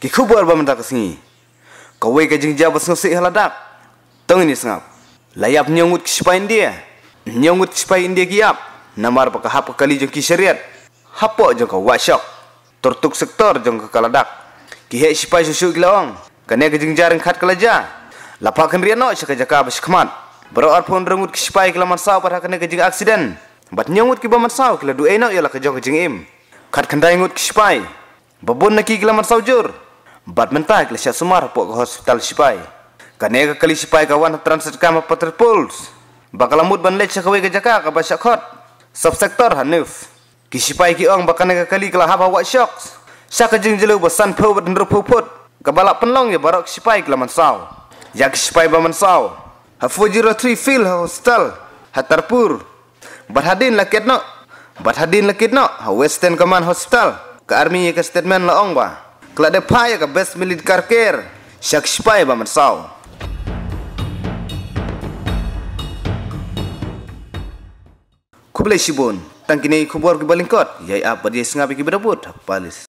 kikubu alba ba mentak singi kawai ke jeng jabas ngasi haladak tang ini sengap. layap nyongut kispa india nyongut kispa india giap namar pa hap kali jong kishariat. syariat hapo jong ka shok. tortuk sektor jong kakaladak. kaladak ki he susu gilawang kane ka jing jarang khat kalaja lapakan riano syaka jaka bas kemat. bro arpon rengut kispa kilaman sa par hakane ke jeng aksiden bat nyongut ki baman saw kila du eno yala ka jong jeng im khat khandai ngut ki babun babon na ki jur badminta iglesia sumar pok ke hospital sipai kanega kali sipai kawan transit kama patr puls bakalamut ban lecha kawe jaka ka basak khot sub sektor hanif ki sipai ki ong bakanega kali kala haba wa shock saka jing jelo basan phau bat ndro phau phot penlong ya barok sipai kala mansau yak sipai ba mansau ha jiro 3 fil hostel hatarpur badhadin lakitno. no badhadin lakitno. no western command hostel. Ke army ke statement la ong ba kelade paya ke ka best milit karker shaksh pai ba matsau kublai tangkini kubor ke balingkot yai apa dia sengapi ki berebut palis